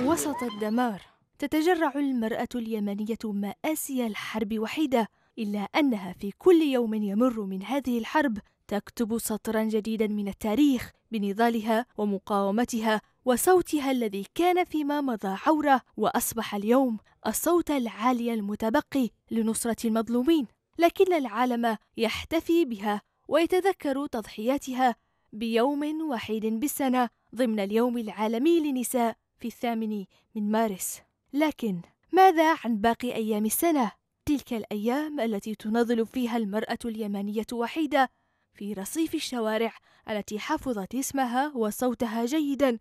وسط الدمار تتجرع المرأة اليمنية مآسي الحرب وحيدة إلا أنها في كل يوم يمر من هذه الحرب تكتب سطرا جديدا من التاريخ بنضالها ومقاومتها وصوتها الذي كان فيما مضى عوره واصبح اليوم الصوت العالي المتبقي لنصره المظلومين لكن العالم يحتفي بها ويتذكر تضحياتها بيوم وحيد بالسنة ضمن اليوم العالمي للنساء في الثامن من مارس لكن ماذا عن باقي أيام السنة؟ تلك الأيام التي تناضل فيها المرأة اليمانية وحيدة في رصيف الشوارع التي حفظت اسمها وصوتها جيدا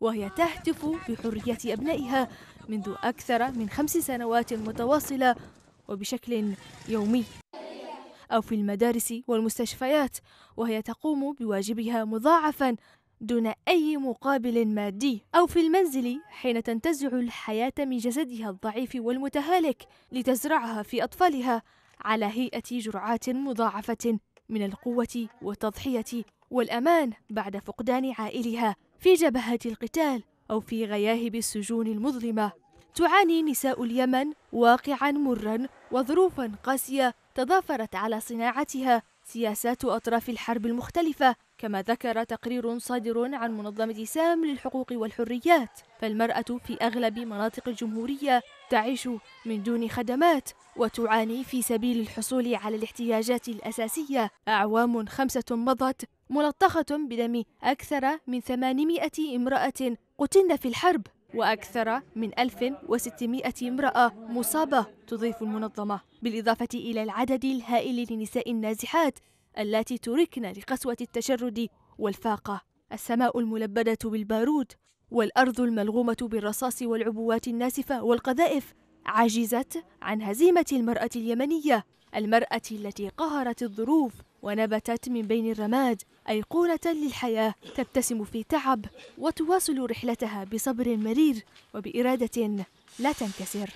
وهي تهتف بحرية أبنائها منذ أكثر من خمس سنوات متواصلة وبشكل يومي أو في المدارس والمستشفيات وهي تقوم بواجبها مضاعفا دون أي مقابل مادي أو في المنزل حين تنتزع الحياة من جسدها الضعيف والمتهالك لتزرعها في أطفالها على هيئة جرعات مضاعفة من القوة والتضحية والأمان بعد فقدان عائلها في جبهات القتال أو في غياهب السجون المظلمة تعاني نساء اليمن واقعا مرا وظروفا قاسيه تضافرت على صناعتها سياسات اطراف الحرب المختلفه كما ذكر تقرير صادر عن منظمه سام للحقوق والحريات فالمراه في اغلب مناطق الجمهوريه تعيش من دون خدمات وتعاني في سبيل الحصول على الاحتياجات الاساسيه اعوام خمسه مضت ملطخه بدم اكثر من 800 امراه قتلن في الحرب وأكثر من 1600 امرأة مصابة تضيف المنظمة بالإضافة إلى العدد الهائل للنساء النازحات التي تركن لقسوة التشرد والفاقة السماء الملبدة بالبارود والأرض الملغومة بالرصاص والعبوات الناسفة والقذائف عجزت عن هزيمة المرأة اليمنية المرأة التي قهرت الظروف ونبتت من بين الرماد أيقونة للحياة تبتسم في تعب وتواصل رحلتها بصبر مرير وبإرادة لا تنكسر